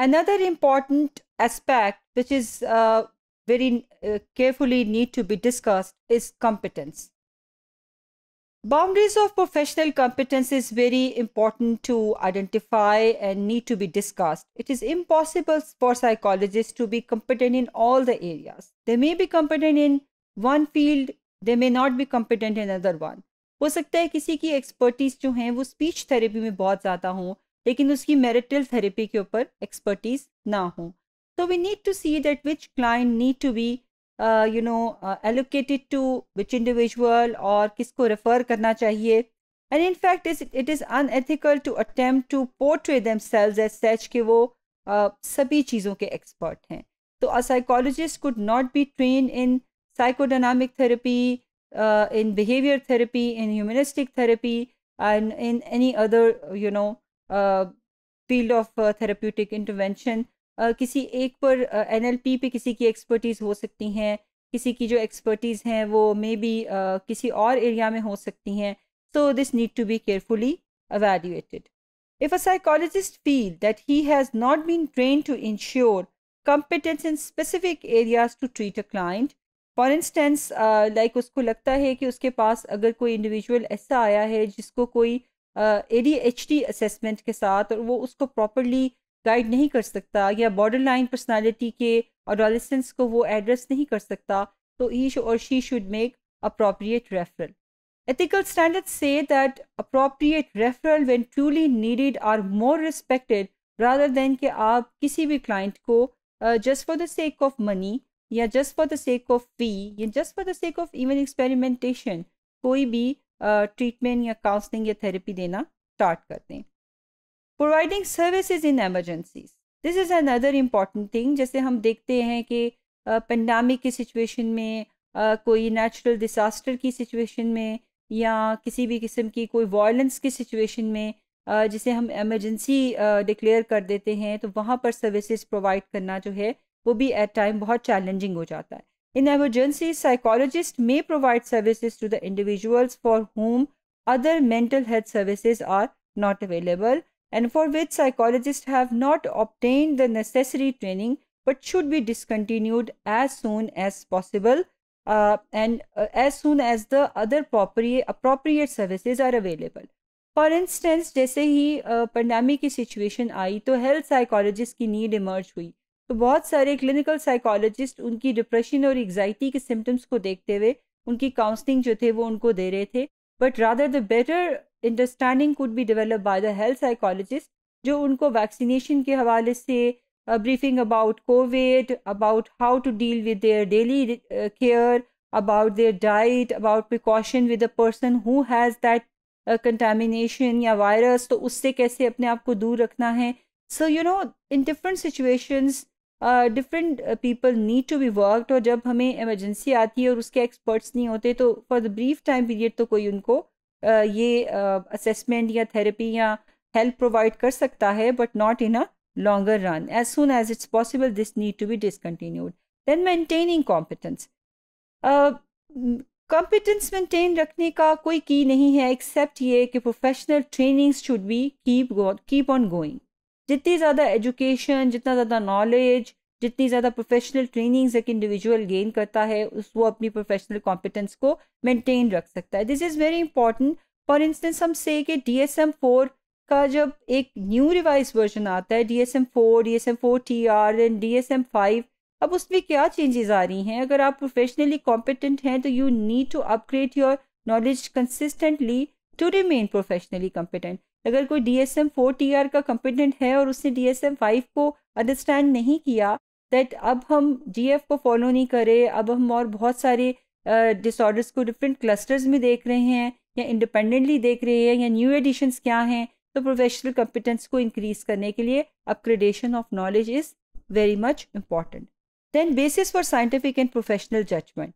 Another important aspect which is uh, very uh, carefully need to be discussed is competence. Boundaries of professional competence is very important to identify and need to be discussed. It is impossible for psychologists to be competent in all the areas. They may be competent in one field, they may not be competent in another one. हो सकता है किसी की expertise जो हैं वो speech therapy में बहुत ज़्यादा हों लेकिन उसकी मेरिटल थेरेपी के ऊपर एक्सपर्टीज ना हो तो we need to see that which client need to be you know allocated to which individual और किसको रेफर करना चाहिए and in fact is it is unethical to attempt to portray themselves as such कि वो uh, सभी चीज़ों के expert हैं तो a psychologist could not be train in psychodynamic therapy in behaviour therapy in humanistic therapy and in any other you know field of therapeutic intervention किसी एक पर एन uh, पे किसी की एक्सपर्टीज़ हो सकती हैं किसी की जो एक्सपर्टीज़ हैं वो मे बी uh, किसी और एरिया में हो सकती हैं so this need to be carefully evaluated if a psychologist feel that he has not been train to ensure competence in specific areas to treat a client for instance like उसको लगता है कि उसके पास अगर कोई इंडिविजुअल ऐसा आया है जिसको कोई A D H D assessment के साथ और वो उसको प्रॉपरली गाइड नहीं कर सकता या बॉर्डर लाइन पर्सनैलिटी के ऑडोलिसंस को वो एड्रेस नहीं कर सकता तो ईश और she should make appropriate referral ethical standard से that appropriate referral when truly needed are more respected rather than के आप किसी भी क्लाइंट को just for the sake of money या just for the sake of fee या just for the sake of even experimentation कोई भी treatment या काउंसलिंग या थेरेपी देना स्टार्ट कर दें providing services in emergencies this is another important thing जैसे हम देखते हैं कि पेंडामिक की सिचुएशन में कोई नेचुरल डिसास्टर की सिचुएशन में या किसी भी किस्म की कोई वायलेंस की सिचुएशन में जिसे हम एमरजेंसी डिक्लेयर कर देते हैं तो वहाँ पर सर्विसेज प्रोवाइड करना जो है वो भी एट टाइम बहुत चैलेंजिंग हो जाता है In emergencies, psychologists may provide services to the individuals for whom other mental health services are not available and for which psychologists have not obtained the necessary training but should be discontinued as soon as possible uh, and uh, as soon as the other appropriate services are available. For instance, जैसे ही uh, pandemic की situation आई तो health psychologist की need emerge हुई तो बहुत सारे क्लिनिकल साइकोलॉजिस्ट उनकी डिप्रेशन और एग्जाइटी के सिम्टम्स को देखते हुए उनकी काउंसलिंग जो थे वो उनको दे रहे थे but rather the better understanding could be develop by the health psychologist जो उनको वैक्सीनेशन के हवाले से briefing about covid about how to deal with their daily care about their diet about precaution with a person who has that contamination या virus तो उससे कैसे अपने आप को दूर रखना है so you know in different situations different people need to be worked और जब हमें एमरजेंसी आती है और उसके एक्सपर्ट्स नहीं होते तो for the brief time period तो कोई उनको uh, ये असेसमेंट uh, या थेरेपी या हेल्प प्रोवाइड कर सकता है but not in a longer run as soon as it's possible this need to be discontinued. Then maintaining competence competence maintain रखने का कोई की नहीं है एक्सेप्ट ये कि professional trainings should be keep keep on going जितनी ज़्यादा एजुकेशन जितना ज़्यादा नॉलेज जितनी ज़्यादा प्रोफेशनल ट्रेनिंग्स एक इंडिविजुअल गेन करता है उस वो अपनी प्रोफेशनल कॉम्पिटेंस को मेंटेन रख सकता है this is very important for instance हम से कि डी एस एम फोर का जब एक न्यू रिवाइज वर्जन आता है D S M four D S M four T R and D S M five अब उसमें क्या चेंजेस आ रही हैं अगर आप प्रोफेशनली कॉम्पिटेंट हैं तो you need to upgrade your knowledge consistently to remain professionally competent अगर कोई D S M four T R का कम्पिटेंट है और उसने डी एस एम फाइव को अंडरस्टैंड नहीं किया दैट अब हम जी एफ को फॉलो नहीं करें अब हम और बहुत सारे डिसऑर्डर्स uh, को डिफरेंट क्लस्टर्स में देख रहे हैं या इंडिपेंडेंटली देख रहे हैं या न्यू एडिशंस क्या हैं तो प्रोफेशनल कम्पिटेंस को इंक्रीज करने के लिए upgradation of knowledge is very much important then basis for scientific and professional judgement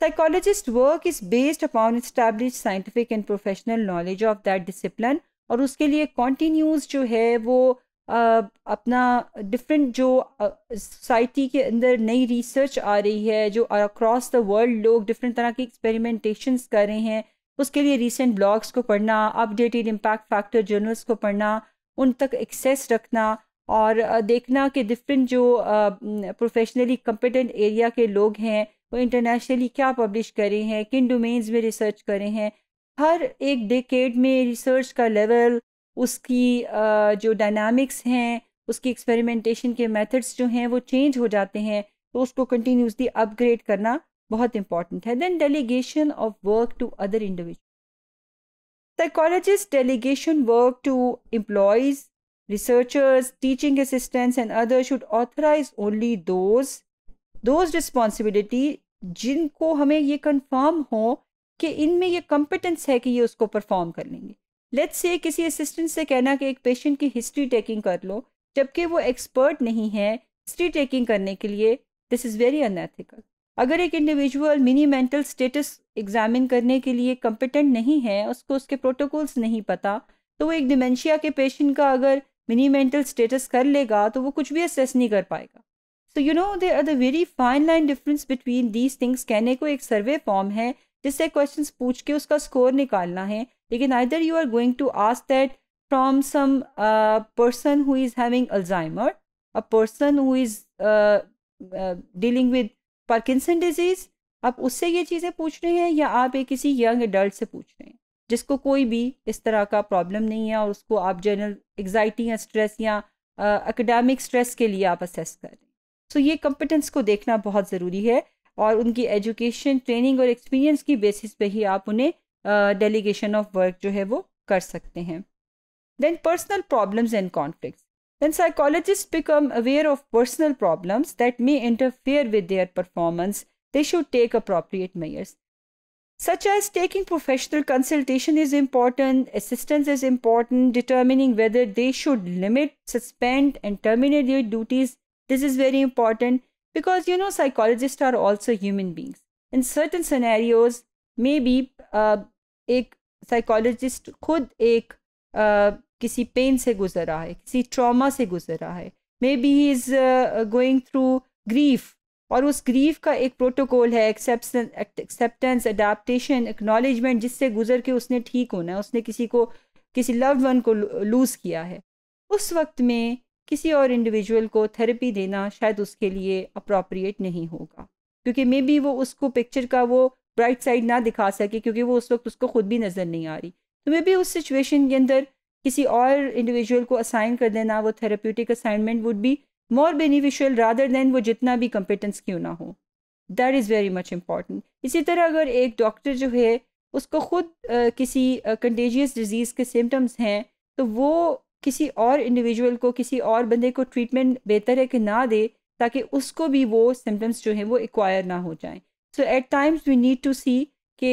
psychologist work is based upon establish scientific and professional knowledge of that discipline और उसके लिए कॉन्टीन्यूज जो है वो आ, अपना डिफरेंट जो सोसाइटी के अंदर नई रिसर्च आ रही है जो अक्रॉस द वर्ल्ड लोग डिफरेंट तरह के एक्सपेरिमेंटेशंस कर रहे हैं उसके लिए रिसेंट ब्लॉग्स को पढ़ना अपडेटेड इम्पैक्ट फैक्टर जर्नल्स को पढ़ना उन तक एक्सेस रखना और देखना कि डिफरेंट जो प्रोफेशनली कंपिटेंट एरिया के लोग हैं वो इंटरनेशनली क्या पब्लिश करे हैं किन डोमेन्स में रिसर्च करे हैं हर एक डेकेड में रिसर्च का लेवल उसकी जो डायनामिक्स हैं उसकी एक्सपेरिमेंटेशन के मेथड्स जो हैं वो चेंज हो जाते हैं तो उसको कंटिन्यूसली अपग्रेड करना बहुत इंपॉर्टेंट है then delegation of work to other individual psychologist delegation work to employees researchers teaching assistants and other should authorize only those those responsibility जिनको हमें ये कन्फर्म हो कि इनमें ये कॉम्पिटेंस है कि ये उसको परफॉर्म कर लेंगे लेट्स से किसी असिस्टेंट से कहना कि एक पेशेंट की हिस्ट्री टेकिंग कर लो जबकि वो एक्सपर्ट नहीं है हिस्ट्री टेकिंग करने के लिए दिस इज़ वेरी अनएथिकल अगर एक individual mini mental status examine करने के लिए कंपिटेंट नहीं है उसको उसके प्रोटोकॉल्स नहीं पता तो वो एक डिमेंशिया के पेशेंट का अगर मिनी मेंटल स्टेटस कर लेगा तो वो कुछ भी असेस नहीं कर पाएगा so you know they are the very fine line difference between these things कहने को एक सर्वे फॉर्म है जिससे क्वेश्चन पूछ के उसका स्कोर निकालना है लेकिन either you are going to ask that from some person who is having Alzheimer a person who is dealing with Parkinson disease आप उससे ये चीज़ें पूछ रहे हैं या आप एक किसी यंग एडल्ट से पूछ रहे हैं जिसको कोई भी इस तरह का प्रॉब्लम नहीं है और उसको आप जनरल एग्जाइटी या स्ट्रेस या एकेडमिक uh, स्ट्रेस के लिए आप असेस कर रहे हैं सो ये कॉम्पिटेंस को देखना बहुत ज़रूरी है और उनकी एजुकेशन ट्रेनिंग और एक्सपीरियंस की बेसिस पे ही आप उन्हें डेलीगेशन ऑफ वर्क जो है वो कर सकते हैं then personal problems and conflict then psychologist become aware of personal problems that may interfere with their performance they should take appropriate measures such as taking professional consultation is important assistance is important determining whether they should limit suspend and terminate your duties This is very important because you know psychologists are also human beings. In certain scenarios, maybe uh, एक psychologist खुद एक uh, किसी pen से गुजरा है किसी trauma से गुजरा है maybe he is going through grief और उस ग्रीफ का एक प्रोटोकॉल है एक्सेप्टेंस अडाप्टेशन एक्नॉलेजमेंट जिससे गुजर के उसने ठीक होना है उसने किसी को किसी लव्ड वन को लूज़ किया है उस वक्त में किसी और इंडिविजुअल को थेरेपी देना शायद उसके लिए अप्रोप्रिएट नहीं होगा क्योंकि मे बी वो उसको पिक्चर का वो ब्राइट साइड ना दिखा सके क्योंकि वो उस वक्त उसको खुद भी नज़र नहीं आ रही तो मे बी उस सिचुएशन के अंदर किसी और इंडिविजुअल को असाइन कर देना वो therapeutic assignment would be more beneficial rather than वो जितना भी कंपिटेंस क्यों ना हो that is very much important इसी तरह अगर एक डॉक्टर जो है उसको ख़ुद किसी कंटेजियस डिजीज़ के सिम्टम्स हैं तो वो किसी और इंडिविजुअल को किसी और बंदे को ट्रीटमेंट बेहतर है कि ना दे ताकि उसको भी वो सिम्टम्स जो हैं वो एक्वायर ना हो जाएं so at times we need to see कि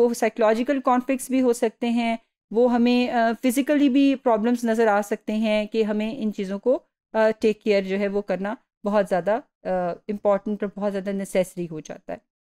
वो साइकोलॉजिकल कॉन्फ्लिक्स भी हो सकते हैं वो हमें फिज़िकली भी प्रॉब्लम्स नज़र आ सकते हैं कि हमें इन चीज़ों को टेक केयर जो है वो करना बहुत ज़्यादा इम्पॉर्टेंट और बहुत ज़्यादा नेसेसरी हो जाता है